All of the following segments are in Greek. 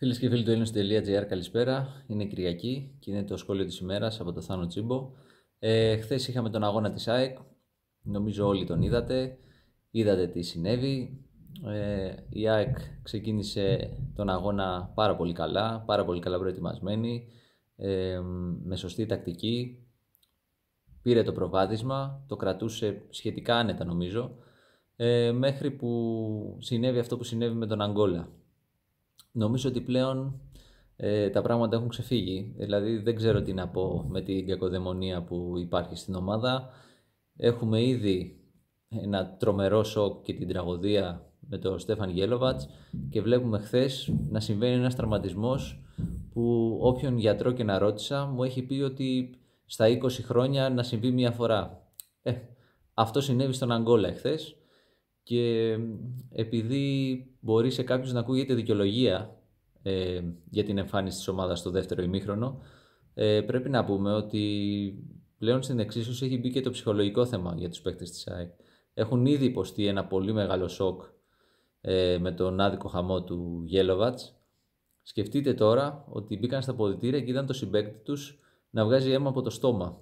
Φίλες και φίλοι του Έλληνε.gr, καλησπέρα. Είναι Κυριακή και είναι το σχόλιο της ημέρας από το Θάνο Τσίμπο. Ε, Χθες είχαμε τον αγώνα της ΑΕΚ. Νομίζω όλοι τον είδατε. Είδατε τι συνέβη. Ε, η ΑΕΚ ξεκίνησε τον αγώνα πάρα πολύ καλά, πάρα πολύ καλά προετοιμασμένη, ε, με σωστή τακτική. Πήρε το προβάδισμα, το κρατούσε σχετικά άνετα νομίζω, ε, μέχρι που συνέβη αυτό που συνέβη με τον Αγκόλα νομίζω ότι πλέον ε, τα πράγματα έχουν ξεφύγει. Δηλαδή δεν ξέρω τι να πω με την κακοδαιμονία που υπάρχει στην ομάδα. Έχουμε ήδη ένα τρομερό σοκ και την τραγωδία με τον Στέφαν Γέλοβατς και βλέπουμε χθες να συμβαίνει ένας τραυματισμός που όποιον γιατρό και να ρώτησα μου έχει πει ότι στα 20 χρόνια να συμβεί μία φορά. Ε, αυτό συνέβη στον Αγκόλα εχθές και επειδή μπορεί σε κάποιους να ακούγεται δικαιολογία ε, για την εμφάνιση της ομάδας στο δεύτερο ημίχρονο, ε, πρέπει να πούμε ότι πλέον στην εξίσωση έχει μπει και το ψυχολογικό θέμα για τους παίκτες της ΑΕΚ. Έχουν ήδη υποστεί ένα πολύ μεγάλο σοκ ε, με τον άδικο χαμό του Γέλοβατς. Σκεφτείτε τώρα ότι μπήκαν στα ποδητήρια και είδαν το συμπέκτη τους να βγάζει αίμα από το στόμα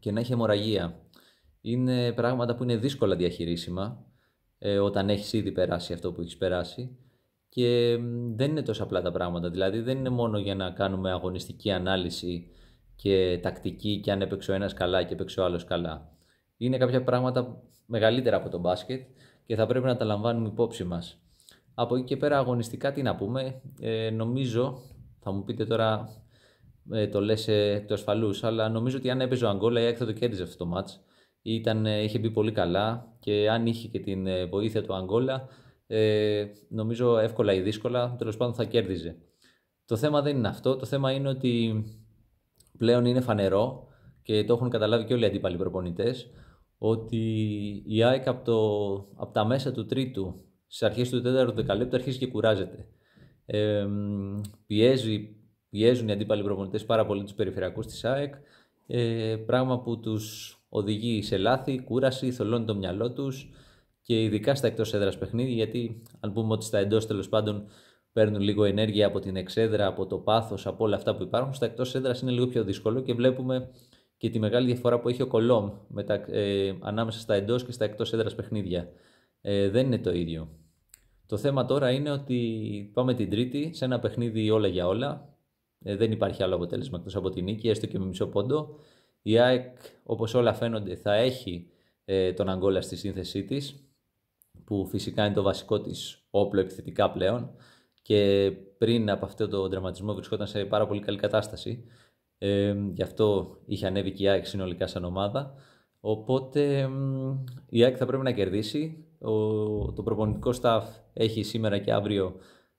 και να έχει αιμορραγία. Είναι πράγματα που είναι δύσκολα διαχειρίσιμα ε, όταν έχεις ήδη περάσει αυτό που έχεις περάσει και δεν είναι τόσο απλά τα πράγματα, δηλαδή δεν είναι μόνο για να κάνουμε αγωνιστική ανάλυση και τακτική και αν έπαιξε ο ένας καλά και έπαιξε ο άλλος καλά. Είναι κάποια πράγματα μεγαλύτερα από το μπάσκετ και θα πρέπει να τα λαμβάνουμε υπόψη μας. Από εκεί και πέρα αγωνιστικά τι να πούμε, ε, νομίζω, θα μου πείτε τώρα ε, το λες ε, εκ του ασφαλούς, αλλά νομίζω ότι αν έπαιζε ο Αγγόλα η ΑΕΚ το κέρδιζε αυτό το μάτς. Ήταν, ε, είχε μπει πολύ καλά και αν είχε και την ε, βοήθεια του Αγγόλα ε, νομίζω εύκολα ή δύσκολα, τέλος πάντων θα κέρδιζε. Το θέμα δεν είναι αυτό, το θέμα είναι ότι πλέον είναι φανερό και το έχουν καταλάβει και όλοι οι αντίπαλοι προπονητές: ότι η ΑΕΚ από, από τα μέσα του τρίτου, στι αρχές του τέταρτου δεκαλέπτου αρχίζει και κουράζεται. Ε, πιέζουν οι αντίπαλοι προπονητές πάρα πολύ τους περιφερειακούς της ΑΕΚ, ε, πράγμα που τους οδηγεί σε λάθη, κούραση, θολώνει το μυαλό τους και ειδικά στα εκτός έδρας παιχνίδια, γιατί αν πούμε ότι στα εντός τέλος πάντων παίρνουν λίγο ενέργεια από την εξέδρα, από το πάθος, από όλα αυτά που υπάρχουν, στα εκτός έδρας είναι λίγο πιο δύσκολο και βλέπουμε και τη μεγάλη διαφορά που έχει ο Κολόμ ε, ανάμεσα στα εντός και στα εκτός έδρας παιχνίδια. Ε, δεν είναι το ίδιο. Το θέμα τώρα είναι ότι πάμε την Τρίτη σε ένα παιχνίδι όλα για όλα. Ε, δεν υπάρχει άλλο αποτέλεσμα εκτός από την νίκη, έστω και με μισό πόντο. Η ΑΕΚ, όπως όλα φαίνονται, θα έχει ε, τον Αγκόλα στη σύνθεσή της, που φυσικά είναι το βασικό της όπλο επιθετικά πλέον και πριν από αυτό το τραυματισμό βρισκόταν σε πάρα πολύ καλή κατάσταση. Ε, γι' αυτό είχε ανέβει και η ΑΕΚ συνολικά σαν ομάδα. Οπότε η ΑΕΚ θα πρέπει να κερδίσει. το προπονητικό staff έχει σήμερα και αύριο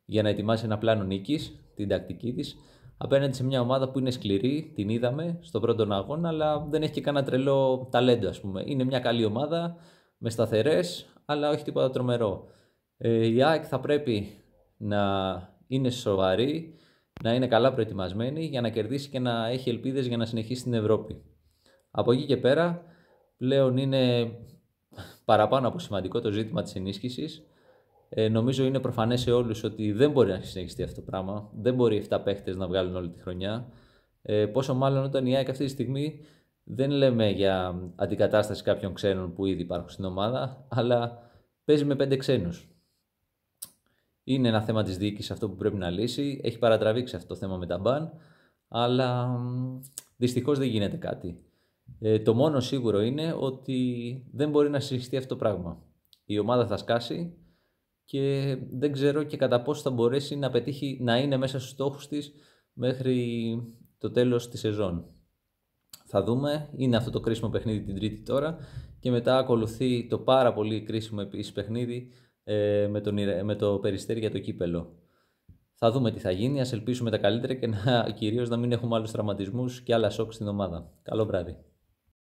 για να ετοιμάσει ένα πλάνο νίκης, την τακτική της απέναντι σε μια ομάδα που είναι σκληρή, την είδαμε στον πρώτο αγώνα, αλλά δεν έχει και κανένα τρελό ταλέντο, ας πούμε. Είναι μια καλή ομάδα με σταθερές, αλλά όχι τίποτα τρομερό. Ε, η ΑΕΚ θα πρέπει να είναι σοβαρή, να είναι καλά προετοιμασμένη για να κερδίσει και να έχει ελπίδες για να συνεχίσει στην Ευρώπη. Από εκεί και πέρα πλέον είναι παραπάνω από σημαντικό το ζήτημα της ενίσχυσης ε, νομίζω είναι προφανές σε όλους ότι δεν μπορεί να συνεχιστεί αυτό το πράγμα. Δεν μπορεί 7 παίχτες να βγάλουν όλη τη χρονιά. Ε, πόσο μάλλον όταν η ΑΕΚ αυτή τη στιγμή δεν λέμε για αντικατάσταση κάποιων ξένων που ήδη υπάρχουν στην ομάδα, αλλά παίζει με 5 ξένους. Είναι ένα θέμα της διοίκησης αυτό που πρέπει να λύσει. Έχει παρατραβήξει αυτό το θέμα με τα μπαν, αλλά δυστυχώς δεν γίνεται κάτι. Ε, το μόνο σίγουρο είναι ότι δεν μπορεί να συνεχιστεί αυτό το πράγμα. Η ομάδα θα σκάσει, και δεν ξέρω και κατά πόσο θα μπορέσει να πετύχει να είναι μέσα στους στόχους της μέχρι το τέλος της σεζόν. Θα δούμε, είναι αυτό το κρίσιμο παιχνίδι την τρίτη τώρα και μετά ακολουθεί το πάρα πολύ κρίσιμο επίσης παιχνίδι ε, με, τον, με το Περιστέρι για το κύπελο. Θα δούμε τι θα γίνει, ας ελπίσουμε τα καλύτερα και να, κυρίως να μην έχουμε άλλους τραυματισμούς και άλλα σοκ στην ομάδα. Καλό βράδυ.